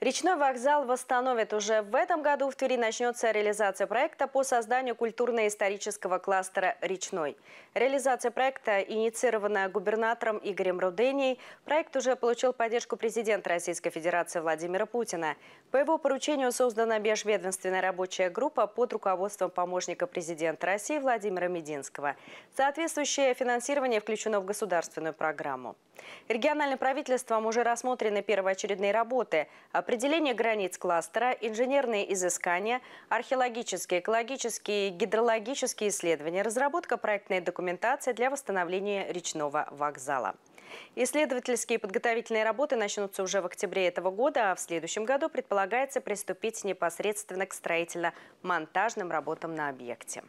Речной вокзал восстановят. Уже в этом году в Твери начнется реализация проекта по созданию культурно-исторического кластера «Речной». Реализация проекта инициирована губернатором Игорем Руденей. Проект уже получил поддержку президента Российской Федерации Владимира Путина. По его поручению создана межведомственная рабочая группа под руководством помощника президента России Владимира Мединского. Соответствующее финансирование включено в государственную программу. Региональным правительством уже рассмотрены первоочередные работы – Определение границ кластера, инженерные изыскания, археологические, экологические, гидрологические исследования, разработка проектной документации для восстановления речного вокзала. Исследовательские и подготовительные работы начнутся уже в октябре этого года, а в следующем году предполагается приступить непосредственно к строительно-монтажным работам на объекте.